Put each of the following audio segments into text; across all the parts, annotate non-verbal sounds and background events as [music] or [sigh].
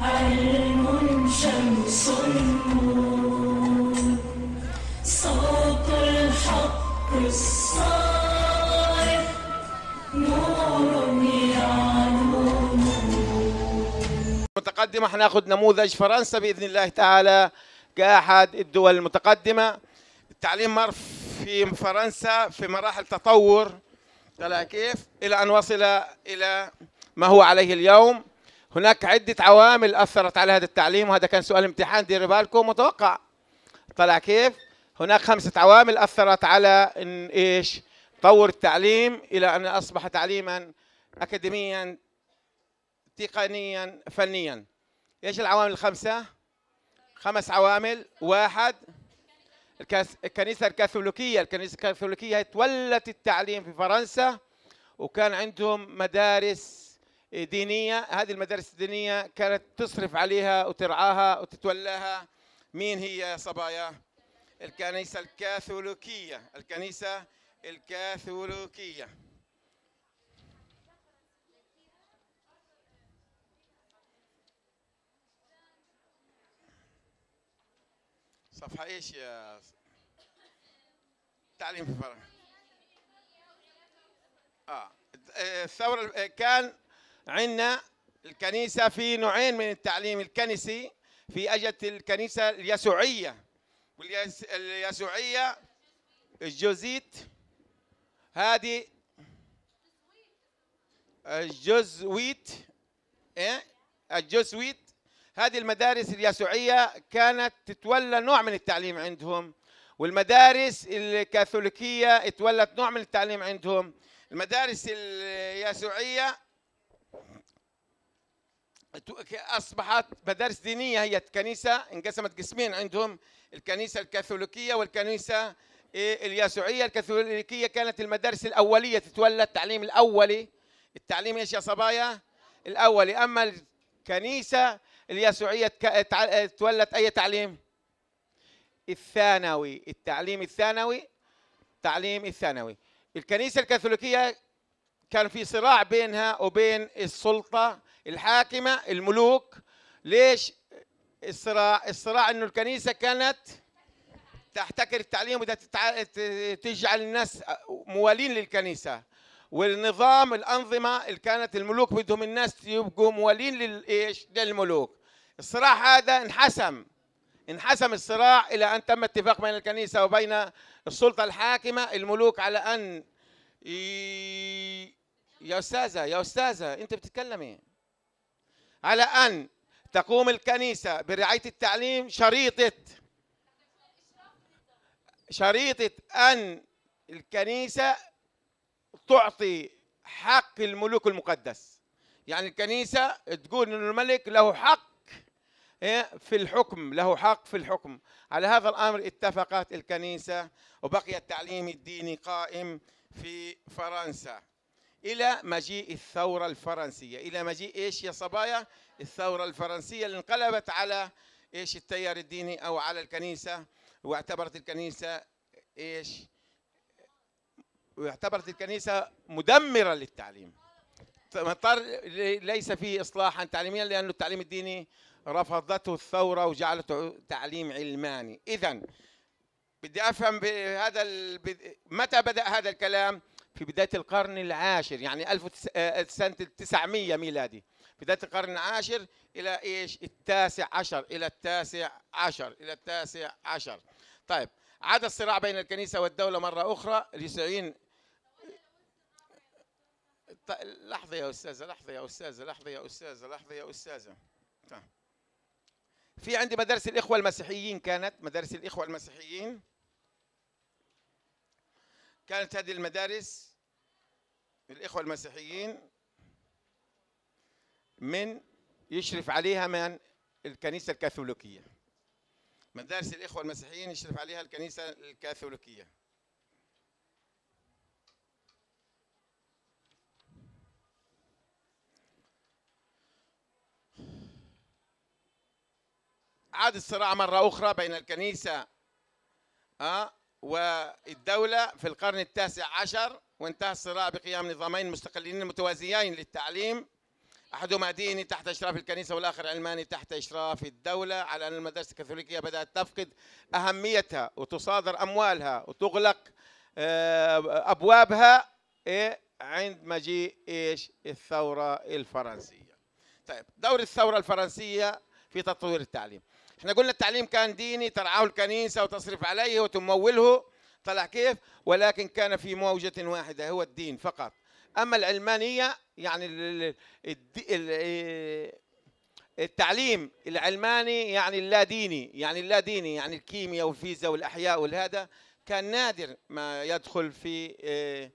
علم شمس صوت الحق الصارخ نور متقدمة حناخذ نموذج فرنسا بإذن الله تعالى كأحد الدول المتقدمة التعليم مر في فرنسا في مراحل تطور طلع كيف إلى أن وصل إلى ما هو عليه اليوم هناك عدة عوامل أثرت على هذا التعليم وهذا كان سؤال امتحان دير بالكم متوقع طلع كيف هناك خمسة عوامل أثرت على إن إيش طور التعليم إلى أن أصبح تعليما أكاديميا تقنيا فنيا إيش العوامل الخمسة خمس عوامل واحد الكنيسة الكاثوليكية الكنيسة الكاثوليكية هي تولت التعليم في فرنسا وكان عندهم مدارس دينيه هذه المدارس الدينيه كانت تصرف عليها وترعاها وتتولاها مين هي يا صبايا الكنيسه الكاثوليكيه الكنيسه الكاثوليكيه صفحه ايش يا تعليم في فرنسا اه الثوره كان عندنا الكنيسة في نوعين من التعليم الكنسي في أجت الكنيسة اليسوعية واليسوعية الجوزيت هذه الجزويت إيه؟ الجزويت هذه المدارس اليسوعية كانت تتولى نوع من التعليم عندهم والمدارس الكاثوليكية تولت نوع من التعليم عندهم المدارس اليسوعية اصبحت مدارس دينيه هي كنيسه انقسمت قسمين عندهم الكنيسه الكاثوليكيه والكنيسه إيه، اليسوعيه الكاثوليكيه كانت المدارس الاوليه تتولى التعليم الاولي التعليم ايش يا صبايا الاولي اما الكنيسه اليسوعيه تولت اي تعليم الثانوي التعليم الثانوي التعليم الثانوي الكنيسه الكاثوليكيه كان في صراع بينها وبين السلطه الحاكمه الملوك ليش الصراع الصراع انه الكنيسه كانت تحتكر التعليم وده تجعل الناس موالين للكنيسه والنظام الانظمه اللي كانت الملوك بدهم الناس يبقوا موالين للايش للملوك الصراع هذا انحسم انحسم الصراع الى ان تم اتفاق بين الكنيسه وبين السلطه الحاكمه الملوك على ان ي... يا استاذه يا استاذه انت بتتكلمي على أن تقوم الكنيسة برعاية التعليم شريطة شريطة أن الكنيسة تعطي حق الملوك المقدس يعني الكنيسة تقول أن الملك له حق إيه، في الحكم له حق في الحكم على هذا الأمر اتفقت الكنيسة وبقي التعليم الديني قائم في فرنسا إلى مجيء الثورة الفرنسية إلى مجيء إيش يا صبايا الثورة الفرنسية اللي انقلبت على إيش التيار الديني أو على الكنيسة واعتبرت الكنيسة إيش واعتبرت الكنيسة مدمرة للتعليم مضطر ليس فيه إصلاحا تعليميا لانه التعليم الديني رفضته الثورة وجعلته تعليم علماني إذا بدي أفهم بهذا ال... متى بدأ هذا الكلام في بداية القرن العاشر يعني ألف آه، آه، سنة 900 ميلادي بداية القرن العاشر إلى إيش التاسع عشر إلى التاسع عشر إلى التاسع عشر طيب عاد الصراع بين الكنيسة والدولة مرة أخرى لسعين لحظة يا أستاذة لحظة يا أستاذة لحظة يا أستاذة لحظة يا أستاذة طيب. في عندي مدارس الإخوة المسيحيين كانت مدارس الإخوة المسيحيين كانت هذه المدارس الإخوة المسيحيين من يشرف عليها من الكنيسة الكاثوليكية مدارس الإخوة المسيحيين يشرف عليها الكنيسة الكاثوليكية عاد الصراع مرة أخرى بين الكنيسة آه، والدولة في القرن التاسع عشر وانتهى الصراع بقيام نظامين مستقلين متوازيين للتعليم أحدهما ديني تحت إشراف الكنيسة والآخر علماني تحت إشراف الدولة على أن المدارس الكاثوليكية بدأت تفقد أهميتها وتصادر أموالها وتغلق آه، أبوابها إيه، عند مجيء إيش الثورة الفرنسية طيب دور الثورة الفرنسية في تطوير التعليم احنا قلنا التعليم كان ديني ترعاه الكنيسة وتصرف عليه وتموله طلع كيف ولكن كان في موجة واحدة هو الدين فقط أما العلمانية يعني التعليم العلماني يعني اللا ديني يعني اللا ديني يعني الكيمياء والفيزياء والأحياء والهذا كان نادر ما يدخل في آه،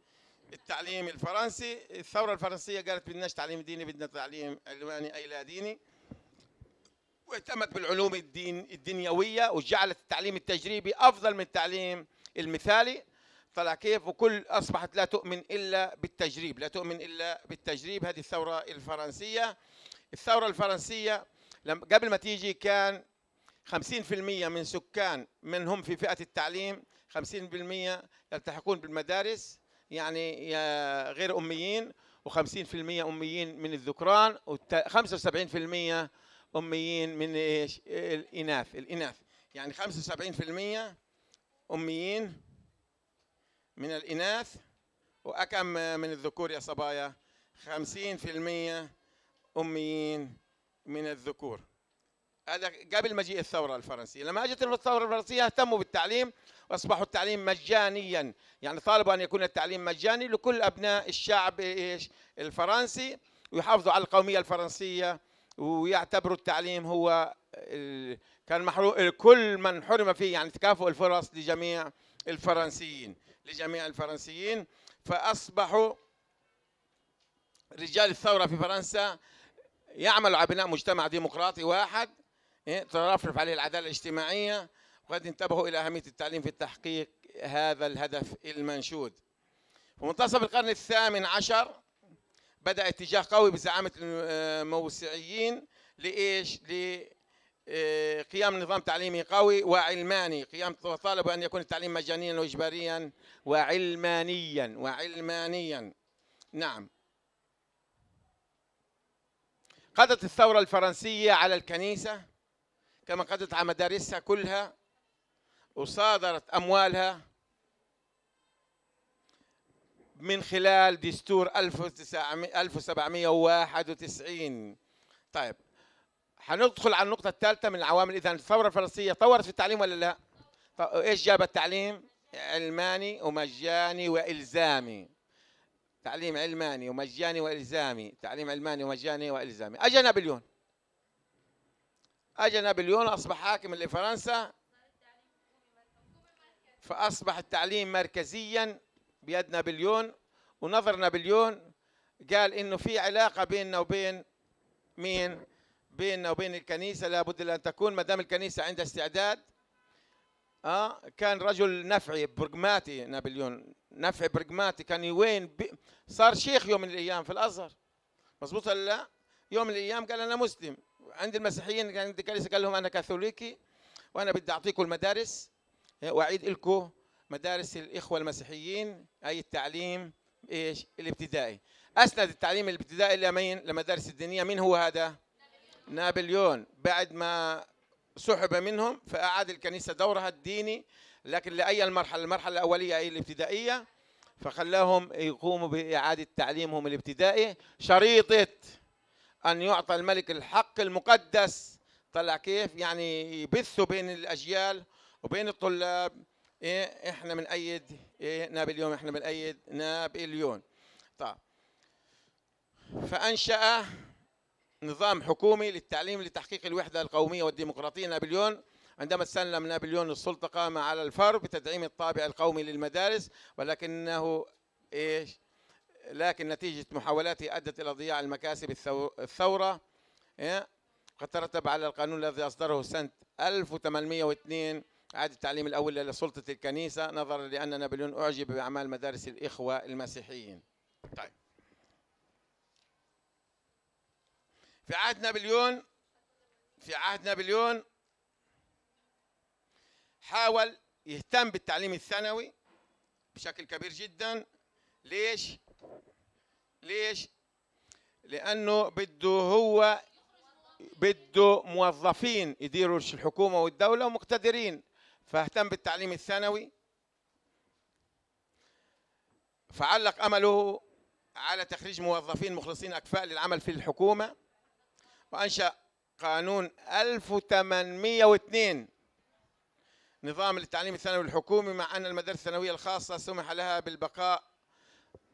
التعليم الفرنسي الثورة الفرنسية قالت بدناش تعليم ديني بدنا تعليم علماني أي لا ديني واهتمت بالعلوم الدين الدنيويه وجعلت التعليم التجريبي افضل من التعليم المثالي طلع كيف وكل اصبحت لا تؤمن الا بالتجريب لا تؤمن الا بالتجريب هذه الثوره الفرنسيه الثوره الفرنسيه لما قبل ما تيجي كان 50% من سكان من هم في فئه التعليم 50% يلتحقون بالمدارس يعني يا غير اميين و50% اميين من الذكران و75% اميين من ايش الاناث الاناث يعني 75% اميين من الاناث واكم من الذكور يا صبايا 50% اميين من الذكور هذا قبل مجيء الثورة الفرنسية لما أجت الثورة الفرنسية اهتموا بالتعليم وأصبحوا التعليم مجانيا يعني طالبوا أن يكون التعليم مجاني لكل أبناء الشعب إيش الفرنسي ويحافظوا على القومية الفرنسية ويعتبروا التعليم هو كان محروم كل من حرم فيه يعني تكافؤ الفرص لجميع الفرنسيين لجميع الفرنسيين فأصبحوا رجال الثورة في فرنسا يعملوا على بناء مجتمع ديمقراطي واحد إيه، ترفرف عليه العدالة الاجتماعية وقد انتبهوا إلى أهمية التعليم في تحقيق هذا الهدف المنشود في منتصف القرن الثامن عشر بدا اتجاه قوي بزعامه الموسعيين آه، لايش؟ لقيام آه، نظام تعليمي قوي وعلماني، قيام وطالبوا ان يكون التعليم مجانيا واجباريا وعلمانيا وعلمانيا. نعم. قضت الثورة الفرنسية على الكنيسة كما قضت على مدارسها كلها وصادرت أموالها من خلال دستور 1791 طيب حندخل على النقطة الثالثة من العوامل إذا الثورة الفلسطينية طورت في التعليم ولا لا؟ طيب، إيش جاب التعليم؟ علماني ومجاني وإلزامي تعليم علماني ومجاني وإلزامي تعليم علماني ومجاني وإلزامي أجا نابليون أجا نابليون أصبح حاكم لفرنسا فأصبح التعليم مركزيا بيد نابليون ونظر نابليون قال انه في علاقه بيننا وبين مين؟ بيننا وبين الكنيسه لابد ان تكون ما دام الكنيسه عندها استعداد اه كان رجل نفعي برغماتي نابليون نفعي برغماتي كان وين صار شيخ يوم من الايام في الازهر مضبوط ولا لا؟ يوم من الايام قال انا مسلم عند المسيحيين كان عند الكنيسه قال لهم انا كاثوليكي وانا بدي اعطيكم المدارس واعيد لكم مدارس الإخوة المسيحيين أي التعليم إيش الابتدائي أسند التعليم الابتدائي لمين لمدارس الدينية من هو هذا نابليون بعد ما سحب منهم فأعاد الكنيسة دورها الديني لكن لأي المرحلة المرحلة الأولية أي الابتدائية فخلاهم يقوموا بإعادة تعليمهم الابتدائي شريطة أن يعطى الملك الحق المقدس طلع كيف يعني يبثوا بين الأجيال وبين الطلاب إيه احنا بنأيد إيه نابليون احنا بنأيد نابليون طيب فأنشأ نظام حكومي للتعليم لتحقيق الوحدة القومية والديمقراطية نابليون عندما سلم نابليون السلطة قام على الفر بتدعيم الطابع القومي للمدارس ولكنه إيش لكن نتيجة محاولاته أدت إلى ضياع المكاسب الثورة إيه؟ قد ترتب على القانون الذي أصدره سنة 1802 إعادة التعليم الأول لسلطة الكنيسة نظرا لأن نابليون أعجب بأعمال مدارس الإخوة المسيحيين طيب في عهد نابليون في عهد نابليون حاول يهتم بالتعليم الثانوي بشكل كبير جدا ليش ليش لانه بده هو بده موظفين يديروا الحكومه والدوله ومقتدرين فاهتم بالتعليم الثانوي فعلق امله على تخريج موظفين مخلصين اكفاء للعمل في الحكومه وانشا قانون 1802 نظام التعليم الثانوي الحكومي مع ان المدارس الثانويه الخاصه سمح لها بالبقاء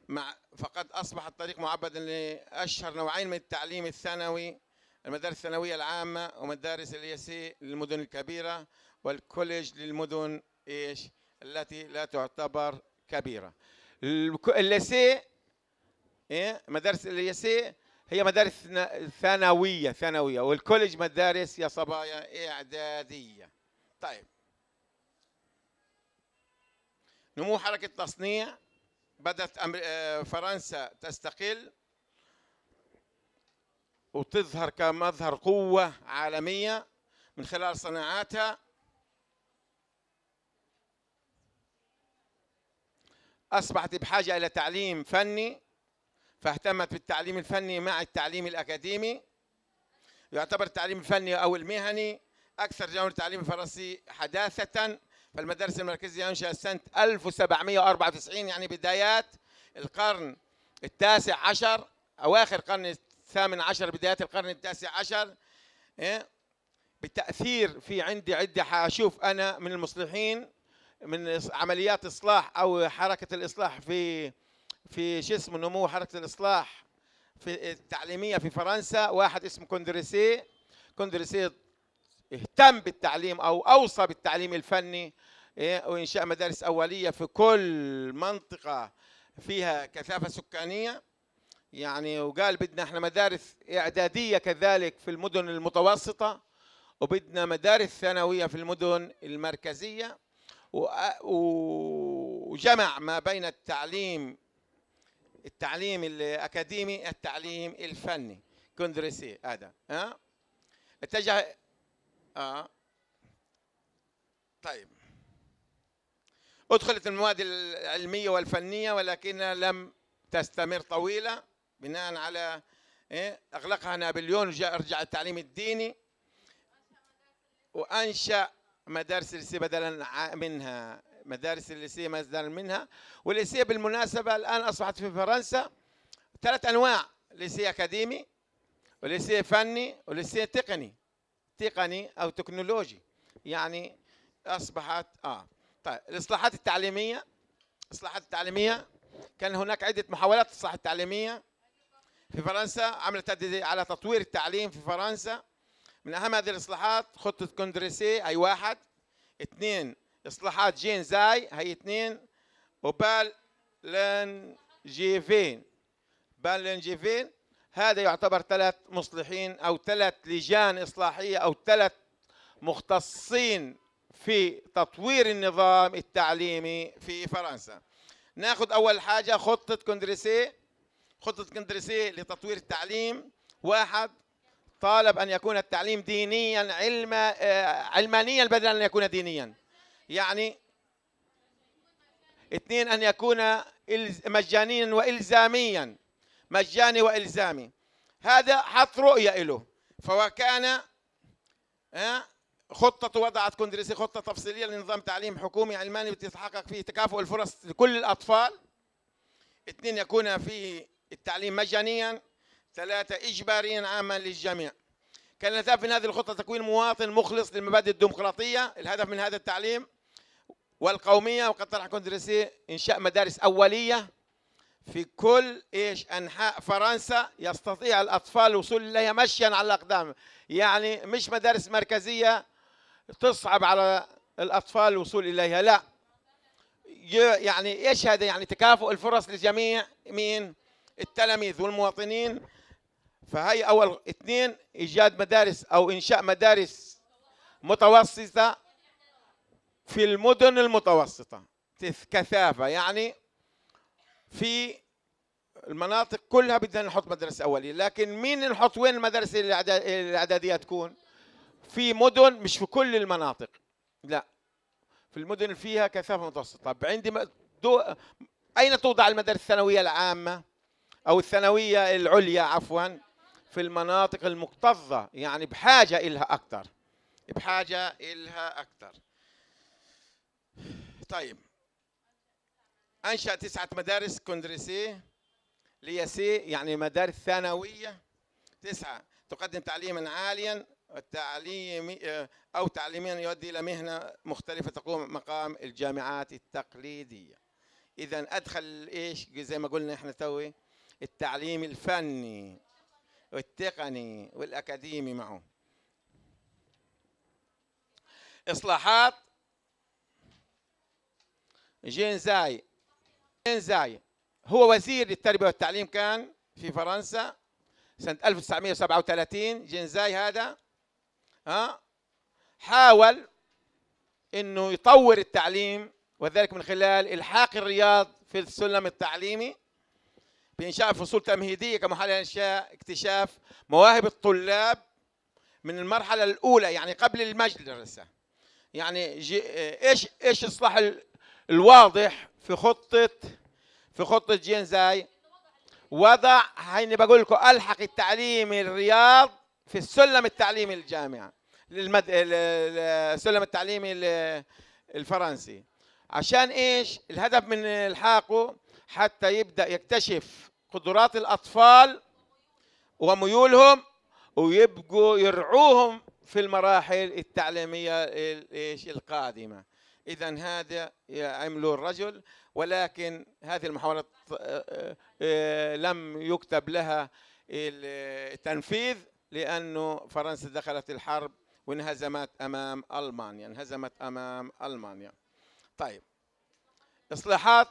مع فقد اصبح الطريق معبدا لاشهر نوعين من التعليم الثانوي المدارس الثانويه العامه ومدارس الياسي للمدن الكبيره والكوليج للمدن ايش التي لا تعتبر كبيره الليسي ايه مدارس الليسي هي مدارس ثانويه ثانويه والكوليج مدارس يا صبايا اعداديه طيب نمو حركه تصنيع بدات آه، فرنسا تستقل وتظهر كمظهر قوه عالميه من خلال صناعاتها أصبحت بحاجة إلى تعليم فني فاهتمت بالتعليم الفني مع التعليم الأكاديمي يعتبر التعليم الفني أو المهني أكثر جامعة التعليم الفرنسي حداثة فالمدارس المركزية أنشأت سنة 1794 يعني بدايات القرن التاسع عشر أواخر القرن الثامن عشر بدايات القرن التاسع عشر إيه؟ بالتأثير في عندي عدة حاشوف أنا من المصلحين من عمليات اصلاح او حركه الاصلاح في في شو اسمه نمو حركه الاصلاح في التعليميه في فرنسا واحد اسمه كوندريسي كوندريسي اهتم بالتعليم او اوصى بالتعليم الفني إيه، وانشاء مدارس اوليه في كل منطقه فيها كثافه سكانيه يعني وقال بدنا احنا مدارس اعداديه كذلك في المدن المتوسطه وبدنا مدارس ثانويه في المدن المركزيه وجمع ما بين التعليم التعليم الاكاديمي التعليم الفني كوندريسي هذا ها اتجه اه طيب ادخلت المواد العلميه والفنيه ولكنها لم تستمر طويله بناء على إيه؟ اغلقها نابليون رجع التعليم الديني وانشا مدارس الليسيه بدلا منها مدارس الليسيه بدلا منها والليسيه بالمناسبه الان اصبحت في فرنسا ثلاث انواع ليسيه اكاديمي وليسيه فني وليسيه تقني تقني او تكنولوجي يعني اصبحت اه طيب الاصلاحات التعليميه الاصلاحات التعليميه كان هناك عده محاولات الإصلاحات التعليميه في فرنسا عملت على تطوير التعليم في فرنسا من اهم هذه الاصلاحات خطه كوندريسي هي واحد اثنين اصلاحات جين زاي هي اثنين وبال لنجيفين بال لنجيفين هذا يعتبر ثلاث مصلحين او ثلاث لجان اصلاحيه او ثلاث مختصين في تطوير النظام التعليمي في فرنسا ناخذ اول حاجه خطه كوندريسي خطه كوندريسي لتطوير التعليم واحد طالب ان يكون التعليم دينيا علما آه، علمانيا بدلا ان يكون دينيا يعني اثنين ان يكون مجانيا والزاميا مجاني والزامي هذا حط رؤيه له فوكان آه، خطة وضعت كونغرسي خطة تفصيلية لنظام تعليم حكومي علماني بتتحقق فيه تكافؤ الفرص لكل الأطفال اثنين يكون في التعليم مجانيا ثلاثة إجباريا عاما للجميع كان الهدف من هذه الخطة تكوين مواطن مخلص للمبادئ الديمقراطية الهدف من هذا التعليم والقومية وقد طرح كوندريسي إنشاء مدارس أولية في كل إيش أنحاء فرنسا يستطيع الأطفال الوصول إليها مشيا على الأقدام يعني مش مدارس مركزية تصعب على الأطفال الوصول إليها لا يعني إيش هذا يعني تكافؤ الفرص للجميع مين التلاميذ والمواطنين فهي أول اثنين إيجاد مدارس أو إنشاء مدارس متوسطة في المدن المتوسطة كثافة يعني في المناطق كلها بدنا نحط مدرسة أولية لكن مين نحط وين المدارس الإعدادية تكون في مدن مش في كل المناطق لا في المدن فيها كثافة متوسطة عندي دو أين توضع المدارس الثانوية العامة أو الثانوية العليا عفواً في المناطق المكتظة يعني بحاجة إلها أكثر بحاجة إلها أكثر طيب أنشأ تسعة مدارس كوندريسي ليسي يعني مدارس ثانوية تسعة تقدم تعليما عاليا التعليم آه، أو تعليميا يؤدي إلى مهنة مختلفة تقوم مقام الجامعات التقليدية إذا أدخل إيش زي ما قلنا إحنا توي التعليم الفني والتقني والأكاديمي معه إصلاحات جين زاي جين زاي هو وزير للتربية والتعليم كان في فرنسا سنة 1937 جين زاي هذا ها حاول انه يطور التعليم وذلك من خلال الحاق الرياض في السلم التعليمي بإنشاء فصول تمهيدية كمحل إنشاء اكتشاف مواهب الطلاب من المرحلة الأولى يعني قبل المدرسة يعني إيش إيش إصلاح الواضح في خطة في خطة جين زاي وضع هيني بقول لكم ألحق التعليم الرياض في السلم التعليمي الجامعة للمد... السلم التعليمي الفرنسي عشان ايش الهدف من الحاقه حتى يبدا يكتشف قدرات الأطفال وميولهم ويبقوا يرعوهم في المراحل التعليمية القادمة إذا هذا عمله الرجل ولكن هذه المحاولات آه، آه، لم يكتب لها التنفيذ لأنه فرنسا دخلت الحرب وانهزمت أمام ألمانيا انهزمت أمام ألمانيا طيب إصلاحات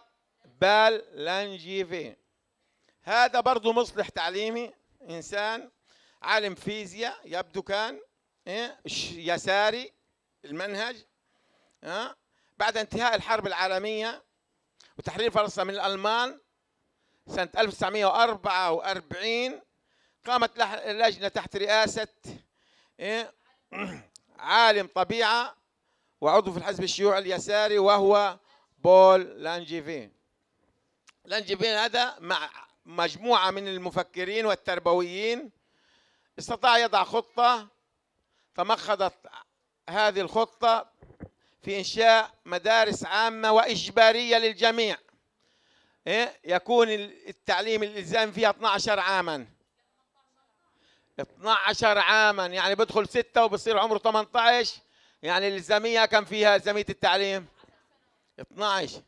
بال لانجيفي هذا برضه مصلح تعليمي انسان عالم فيزياء يبدو كان إيه، يساري المنهج إيه، بعد انتهاء الحرب العالميه وتحرير فرنسا من الالمان سنه 1944 قامت لجنه تحت رئاسه إيه، [clears throat] عالم طبيعه وعضو في الحزب الشيوعي اليساري وهو بول لانجيفين لانجيفين هذا مع مجموعة من المفكرين والتربويين استطاع يضع خطة تمخضت هذه الخطة في إنشاء مدارس عامة وإجبارية للجميع إيه؟ يكون التعليم الإلزام فيها 12 عاما 12 عاما يعني بدخل ستة وبصير عمره 18 يعني الإلزامية كم فيها إلزامية التعليم 12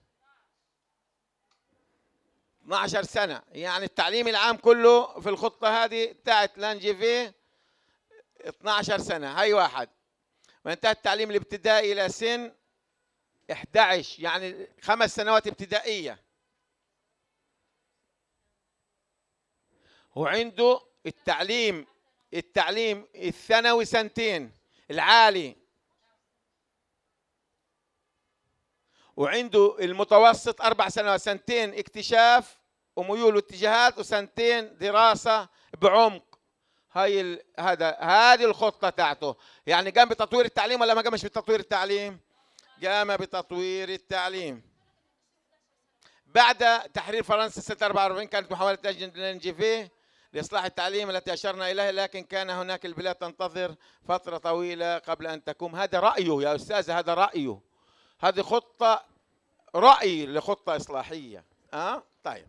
12 سنة يعني التعليم العام كله في الخطة هذه بتاعت في 12 سنة هاي واحد وانتهى التعليم الابتدائي إلى سن 11 يعني خمس سنوات ابتدائية وعنده التعليم التعليم الثانوي سنتين العالي وعنده المتوسط أربع سنوات سنتين اكتشاف وميول واتجاهات وسنتين دراسه بعمق هاي ال... هذا هذه الخطه تاعته يعني قام بتطوير التعليم ولا ما قامش بتطوير التعليم قام بتطوير التعليم بعد تحرير فرنسا سنة 44 كانت محاولة ننجفيه لإصلاح التعليم التي أشرنا إليه لكن كان هناك البلاد تنتظر فترة طويلة قبل أن تقوم هذا رأيه يا أستاذ هذا رأيه هذه خطة رأي لخطة إصلاحية أه؟ طيب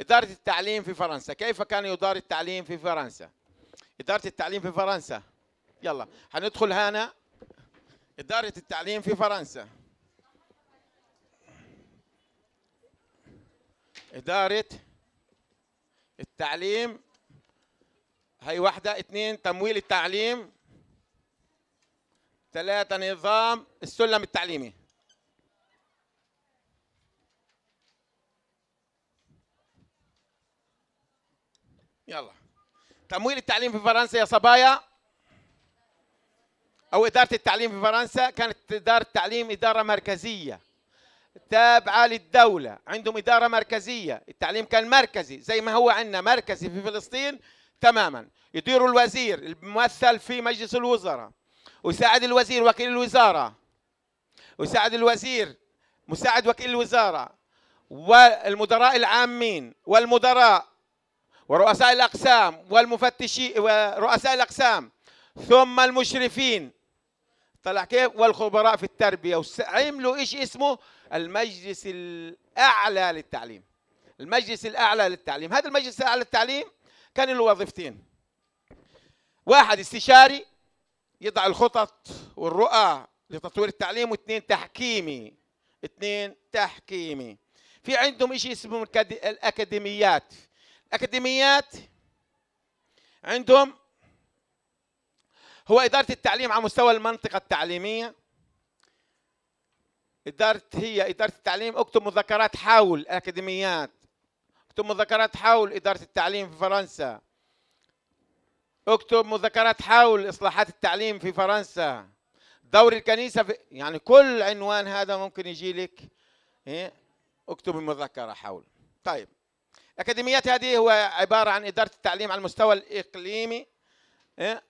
إدارة التعليم في فرنسا كيف كان يدار التعليم في فرنسا إدارة التعليم في فرنسا يلا هندخل هنا إدارة التعليم في فرنسا إدارة التعليم هي واحدة اثنين تمويل التعليم ثلاثة نظام السلم التعليمي يلا تمويل التعليم في فرنسا يا صبايا أو إدارة التعليم في فرنسا كانت إدارة التعليم إدارة مركزية تابعة للدولة عندهم إدارة مركزية التعليم كان مركزي زي ما هو عندنا مركزي في فلسطين تماما يدير الوزير الممثل في مجلس الوزراء ويساعد الوزير وكيل الوزارة ويساعد الوزير مساعد وكيل الوزارة والمدراء العامين والمدراء ورؤساء الأقسام والمفتشين ورؤساء الأقسام ثم المشرفين طلع كيف والخبراء في التربية عملوا إيش اسمه المجلس الأعلى للتعليم المجلس الأعلى للتعليم هذا المجلس الأعلى للتعليم كان له وظيفتين واحد استشاري يضع الخطط والرؤى لتطوير التعليم واثنين تحكيمي اثنين تحكيمي في عندهم شيء اسمه الاكاديميات اكاديميات عندهم هو اداره التعليم على مستوى المنطقه التعليميه اداره هي اداره التعليم اكتب مذكرات حول الاكاديميات اكتب مذكرات حول اداره التعليم في فرنسا اكتب مذكرات حول اصلاحات التعليم في فرنسا دور الكنيسه في يعني كل عنوان هذا ممكن يجي لك إيه؟ اكتب المذكره حول طيب أكاديميات هذه هو عبارة عن إدارة التعليم على المستوى الإقليمي إيه؟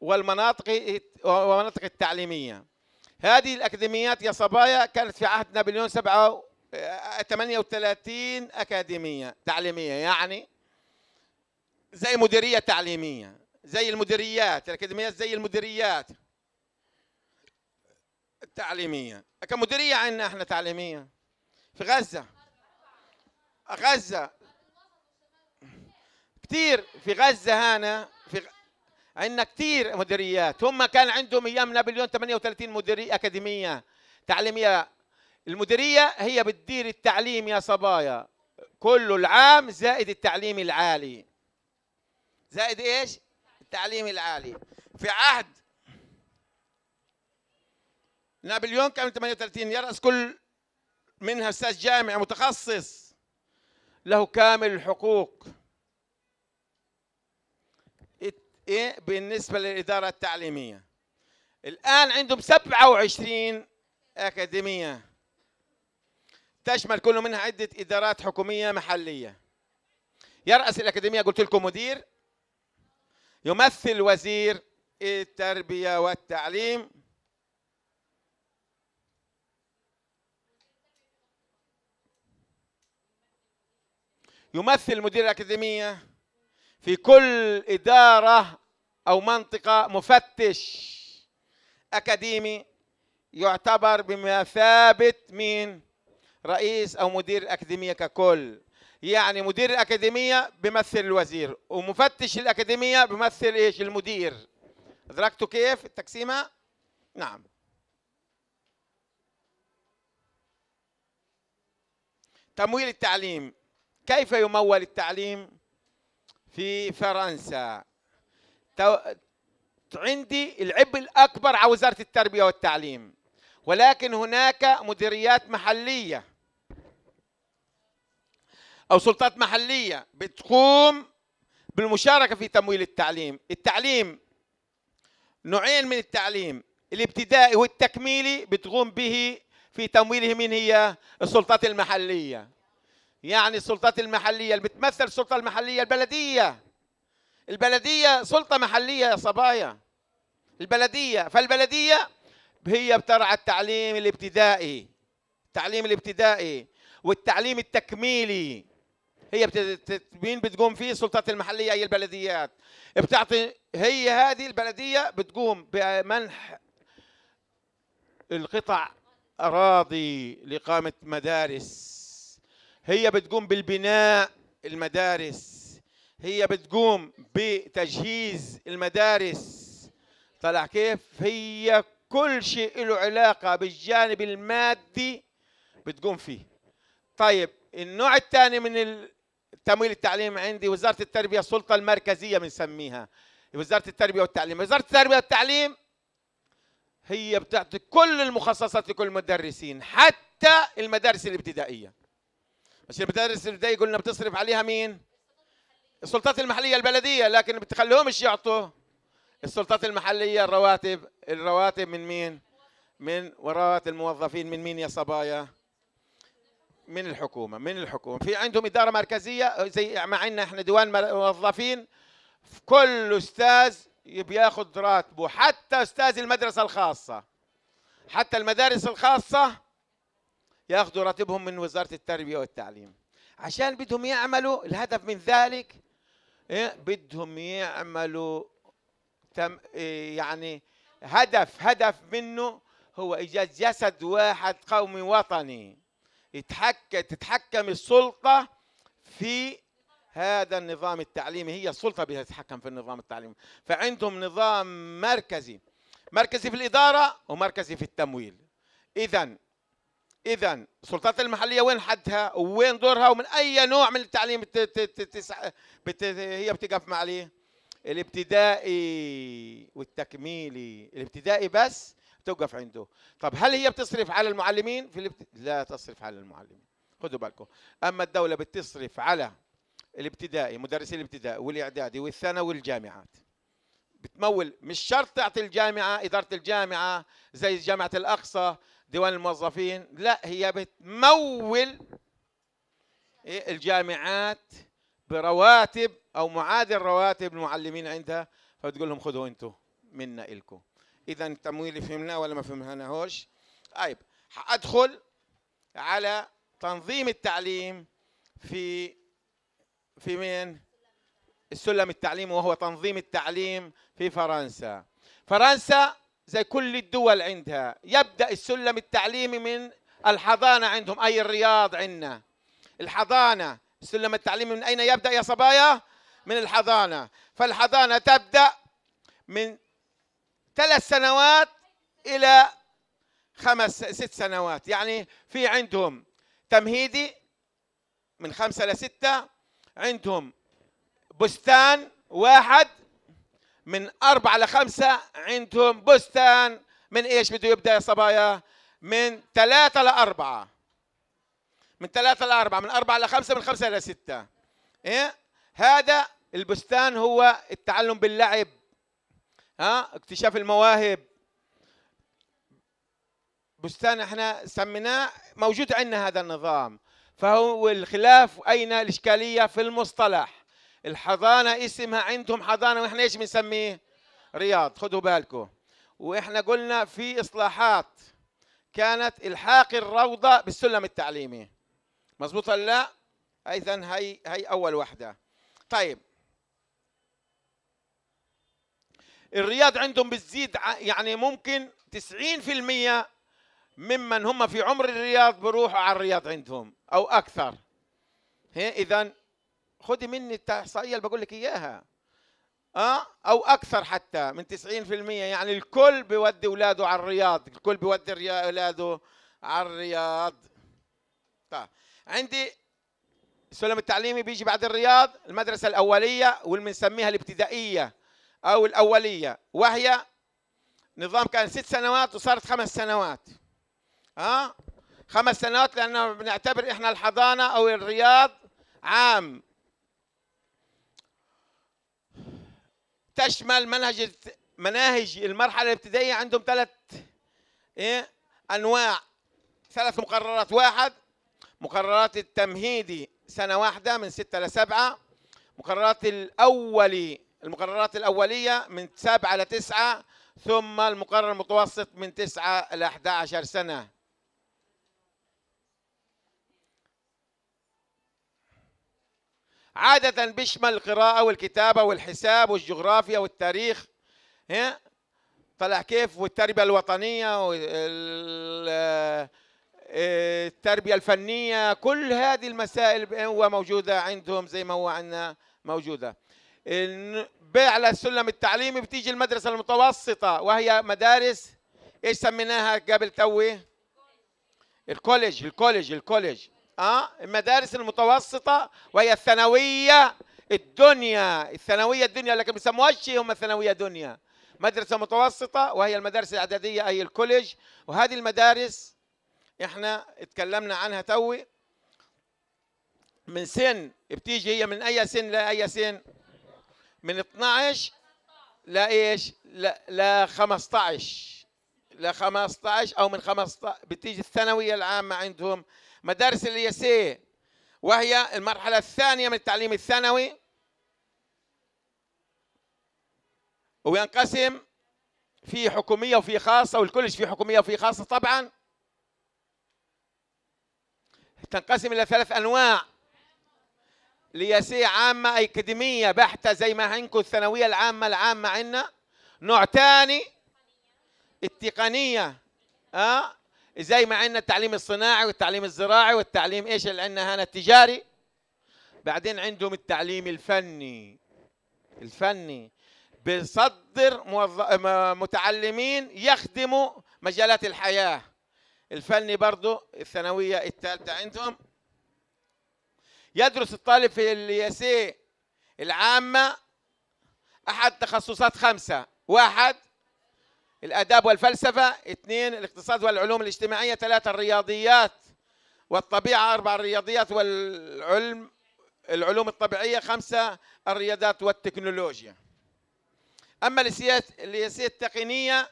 والمناطق والمناطق التعليمية هذه الأكاديميات يا صبايا كانت في عهد نابليون 7 38 أكاديمية تعليمية يعني زي مديرية تعليمية زي المديريات الأكاديميات زي المديريات التعليمية كمديرية عندنا احنا تعليمية في غزة غزة كثير في غزه هنا في عندنا كثير مديريات هم كان عندهم ايام نابليون 38 مديريه اكاديميه تعليميه المديريه هي بتدير التعليم يا صبايا كله العام زائد التعليم العالي زائد ايش التعليم العالي في عهد نابليون كان 38 يرأس كل منها استاذ جامعي متخصص له كامل الحقوق إيه بالنسبة للإدارة التعليمية الآن عندهم 27 أكاديمية تشمل كل منها عدة إدارات حكومية محلية يرأس الأكاديمية قلت لكم مدير يمثل وزير التربية والتعليم يمثل مدير الأكاديمية في كل إدارة أو منطقة مفتش أكاديمي يعتبر بمثابة مين رئيس أو مدير الأكاديمية ككل يعني مدير الأكاديمية بمثل الوزير ومفتش الأكاديمية بمثل إيش المدير أدركتوا كيف التقسيمة؟ نعم تمويل التعليم كيف يمول التعليم؟ في فرنسا عندي العبء الأكبر على وزارة التربية والتعليم ولكن هناك مديريات محلية أو سلطات محلية بتقوم بالمشاركة في تمويل التعليم التعليم نوعين من التعليم الابتدائي والتكميلي بتقوم به في تمويله من هي السلطات المحلية يعني السلطات المحلية اللي بتمثل السلطة المحلية البلدية البلدية سلطة محلية يا صبايا البلدية فالبلدية هي بترعى التعليم الابتدائي التعليم الابتدائي والتعليم التكميلي هي مين بتقوم فيه السلطات المحليه اي البلديات بتعطي هي هذه البلديه بتقوم بمنح القطع اراضي لاقامه مدارس هي بتقوم بالبناء المدارس هي بتقوم بتجهيز المدارس طلع كيف هي كل شيء له علاقة بالجانب المادي بتقوم فيه طيب النوع الثاني من التمويل التعليم عندي وزارة التربية السلطة المركزية بنسميها وزارة التربية والتعليم وزارة التربية والتعليم هي بتعطي كل المخصصات لكل المدرسين حتى المدارس الابتدائيه بس المدارس الابتدائيه قلنا بتصرف عليها مين؟ السلطات المحليه البلديه لكن بتخليهمش يعطوا السلطات المحليه الرواتب الرواتب من مين؟ من ورواتب الموظفين من مين يا صبايا؟ من الحكومه من الحكومه في عندهم اداره مركزيه زي ما عندنا احنا ديوان موظفين كل استاذ بياخذ راتبه حتى استاذ المدرسه الخاصه حتى المدارس الخاصه ياخذوا راتبهم من وزاره التربيه والتعليم عشان بدهم يعملوا الهدف من ذلك إيه؟ بدهم يعملوا تم إيه يعني هدف هدف منه هو ايجاد جسد واحد قومي وطني يتحكم تتحكم السلطه في هذا النظام التعليمي هي السلطه بدها تتحكم في النظام التعليمي فعندهم نظام مركزي مركزي في الاداره ومركزي في التمويل اذا اذا السلطات المحليه وين حدها وين دورها ومن اي نوع من التعليم بت... هي بتقف مع عليه الابتدائي والتكميلي الابتدائي بس توقف عنده طب هل هي بتصرف على المعلمين في الابت... لا تصرف على المعلمين خذوا بالكم اما الدوله بتصرف على الابتدائي مدرسي الابتدائي والاعدادي والثانوي والجامعات بتمول مش شرط تعطي الجامعه اداره الجامعه زي جامعه الاقصى ديوان الموظفين لا هي بتمول الجامعات برواتب او معادل رواتب المعلمين عندها فبتقول لهم خذوا انتم منا الكم اذا التمويل فهمناه ولا ما فهمناهوش طيب ادخل على تنظيم التعليم في في مين السلم التعليمي وهو تنظيم التعليم في فرنسا فرنسا زي كل الدول عندها يبدا السلم التعليمي من الحضانه عندهم اي الرياض عندنا الحضانه السلم التعليمي من اين يبدا يا صبايا من الحضانه فالحضانه تبدا من ثلاث سنوات الى خمس ست سنوات يعني في عندهم تمهيدي من خمسه لسته عندهم بستان واحد من أربعة لخمسة عندهم بستان من إيش بده يبدأ يا صبايا من ثلاثة لأربعة من ثلاثة لأربعة من أربعة لخمسة من خمسة لستة إيه هذا البستان هو التعلم باللعب ها اكتشاف المواهب بستان احنا سميناه موجود عندنا هذا النظام فهو الخلاف اين الاشكاليه في المصطلح الحضانه اسمها عندهم حضانه واحنا ايش بنسميه؟ رياض خدوا بالكم واحنا قلنا في اصلاحات كانت الحاق الروضه بالسلم التعليمي مزبوط ولا لا؟ اذا هي هي اول وحده طيب الرياض عندهم بتزيد يعني ممكن 90% ممن هم في عمر الرياض بروحوا على الرياض عندهم او اكثر اذا خدي مني الاحصائيه اللي بقول لك اياها اه او اكثر حتى من 90% يعني الكل بيودي اولاده على الرياض الكل بيودي اولاده على الرياض طيب عندي السلم التعليمي بيجي بعد الرياض المدرسه الاوليه واللي بنسميها الابتدائيه او الاوليه وهي نظام كان ست سنوات وصارت خمس سنوات ها أه؟ خمس سنوات لانه بنعتبر احنا الحضانه او الرياض عام تشمل منهج مناهج المرحله الابتدائيه عندهم ثلاث ايه انواع ثلاث مقررات واحد مقررات التمهيدي سنه واحده من ستة لسبعة مقررات الاولي المقررات الاوليه من سبعة لتسعة ثم المقرر المتوسط من تسعة ل 11 سنه عادة بيشمل القراءة والكتابة والحساب والجغرافيا والتاريخ ها طلع كيف والتربية الوطنية والتربية آه، الفنية كل هذه المسائل هو موجودة عندهم زي ما هو عندنا موجودة على السلم التعليمي بتيجي المدرسة المتوسطة وهي مدارس ايش سميناها قبل توي الكوليج الكوليج الكوليج اه المدارس المتوسطه وهي الثانويه الدنيا الثانويه الدنيا لكن بيسموهاش هم الثانويه دنيا مدرسه متوسطه وهي المدارس الاعداديه اي الكوليج وهذه المدارس احنا اتكلمنا عنها توي من سن بتيجي هي من اي سن لاي سن من 12 لايش لا لا 15 ل 15 او من 15 بتيجي الثانويه العامه عندهم مدارس اليسير e وهي المرحلة الثانية من التعليم الثانوي وينقسم في حكومية وفي خاصة والكلش في حكومية وفي خاصة طبعا تنقسم إلى ثلاث أنواع ليسي e عامة أكاديمية بحتة زي ما عندكم الثانوية العامة العامة عندنا نوع ثاني التقنية أه؟ زي ما عندنا التعليم الصناعي والتعليم الزراعي والتعليم ايش اللي عندنا هنا التجاري بعدين عندهم التعليم الفني الفني بيصدر متعلمين يخدموا مجالات الحياة الفني برضو الثانوية الثالثة عندهم يدرس الطالب في الياسيه العامة أحد تخصصات خمسة واحد الآداب والفلسفة اثنين الاقتصاد والعلوم الاجتماعية ثلاثة الرياضيات والطبيعة أربعة الرياضيات والعلم العلوم الطبيعية خمسة الرياضات والتكنولوجيا أما السياسة التقنية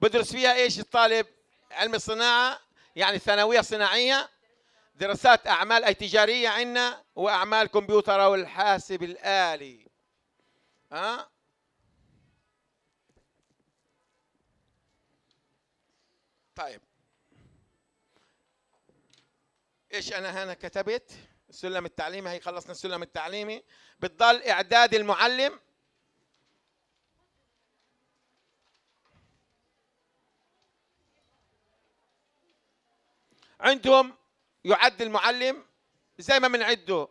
بدرس فيها إيش الطالب علم الصناعة يعني ثانوية صناعية دراسات أعمال أي تجارية عندنا وأعمال كمبيوتر والحاسب الآلي ها أه؟ طيب ايش انا هنا كتبت السلم التعليمي هي خلصنا السلم التعليمي بتضل اعداد المعلم عندهم يعد المعلم زي ما بنعده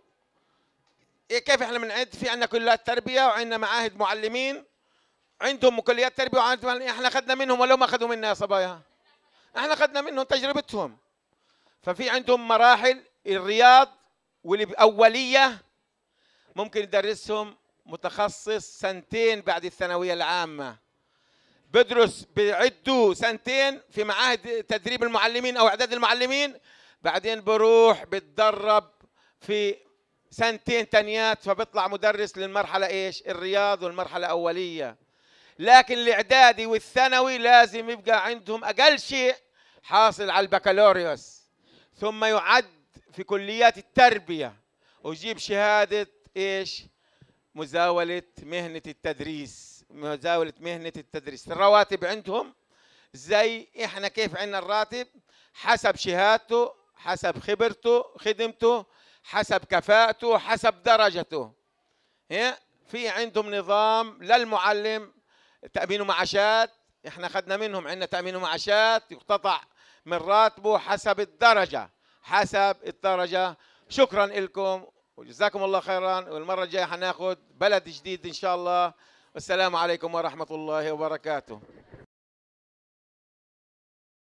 إيه كيف احنا بنعد في عندنا كليات تربيه وعندنا معاهد معلمين عندهم كليات تربيه وعندهم احنا اخذنا منهم ولا ما اخذوا منا يا صبايا احنا اخذنا منهم تجربتهم ففي عندهم مراحل الرياض والأولية ممكن يدرسهم متخصص سنتين بعد الثانوية العامة بدرس بيعدوا سنتين في معاهد تدريب المعلمين أو إعداد المعلمين بعدين بروح بتدرب في سنتين تانيات فبيطلع مدرس للمرحلة إيش الرياض والمرحلة الأولية لكن الاعدادي والثانوي لازم يبقى عندهم اقل شيء حاصل على البكالوريوس ثم يعد في كليات التربيه ويجيب شهاده ايش؟ مزاوله مهنه التدريس مزاوله مهنه التدريس الرواتب عندهم زي احنا كيف عندنا الراتب حسب شهادته حسب خبرته خدمته حسب كفاءته حسب درجته إيه؟ في عندهم نظام للمعلم تأمين معاشات احنا خدنا منهم عندنا تأمين معاشات يقتطع من راتبه حسب الدرجة حسب الدرجة شكرا لكم وجزاكم الله خيرا والمرة الجاية حناخد بلد جديد إن شاء الله والسلام عليكم ورحمة الله وبركاته